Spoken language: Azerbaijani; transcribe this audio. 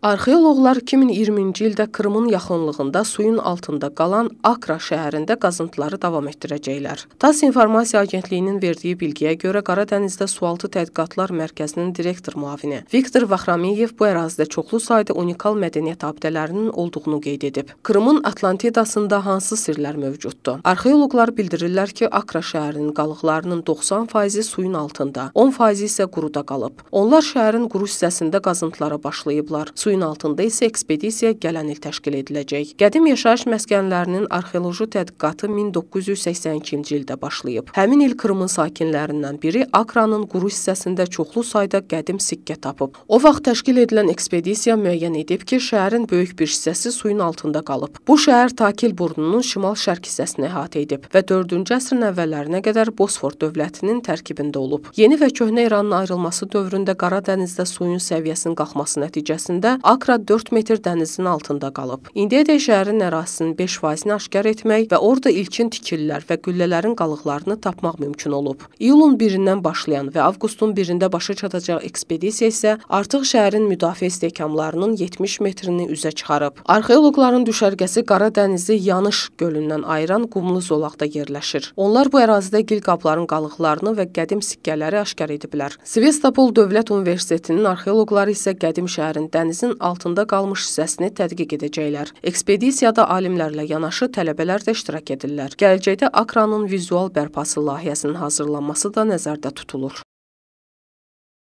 Arxeoloqlar 2020-ci ildə Krımın yaxınlığında suyun altında qalan Akra şəhərində qazıntıları davam etdirəcəklər. TASS İnformasiya Agentliyinin verdiyi bilgiyə görə Qaradənizdə Sualtı Tədqiqatlar Mərkəzinin direktor muavini Viktor Vahramiyev bu ərazidə çoxlu sayda unikal mədəniyyət abidələrinin olduğunu qeyd edib. Krımın Atlantidasında hansı sirlər mövcuddur? Arxeoloqlar bildirirlər ki, Akra şəhərinin qalıqlarının 90%-i suyun altında, 10%-i isə quruda qalıb. Onlar şəhərin quru hissəsində qazıntılara başlayıblar. Su suyun altında isə ekspedisiya gələn il təşkil ediləcək. Qədim yaşayış məskənlərinin arxeoloji tədqiqatı 1982-ci ildə başlayıb. Həmin il Krımın sakinlərindən biri Akranın quru hissəsində çoxlu sayda qədim sikkə tapıb. O vaxt təşkil edilən ekspedisiya müəyyən edib ki, şəhərin böyük bir hissəsi suyun altında qalıb. Bu şəhər Takil burnunun şimal-şərq hissəsini əhatə edib və 4-cü əsrin əvvəllərinə qədər Bosfor dövlətinin tərkibində olub. Yeni və köhnə İranın ayrılması dövründə Qara dənizdə suyun səviyyəsinin qalxması nəticəsində Akra 4 metr dənizin altında qalıb. İndiyədək şəhərin ərazisinin 5%-ni aşkar etmək və orada ilkin tikililər və güllələrin qalıqlarını tapmaq mümkün olub. İyulun 1-dən başlayan və avqustun 1-də başa çatacaq ekspedisiya isə artıq şəhərin müdafiə istehkamlarının 70 metrini üzə çıxarıb. Arxeoloqların düşərgəsi Qara dənizi Yanış gölündən ayıran qumlu zolaqda yerləşir. Onlar bu ərazidə gil qabların qalıqlarını və qədim sikkələri aşkar ediblər. Svestopol Dövlət Universitetinin arxeoloqları isə qədim şəhərin dənizin səviyyəsinin altında qalmış hissəsini tədqiq edəcəklər. Ekspedisiyada alimlərlə yanaşı tələbələr də iştirak edirlər. Gələcəkdə Akranın vizual bərpası layihəsinin hazırlanması da nəzərdə tutulur.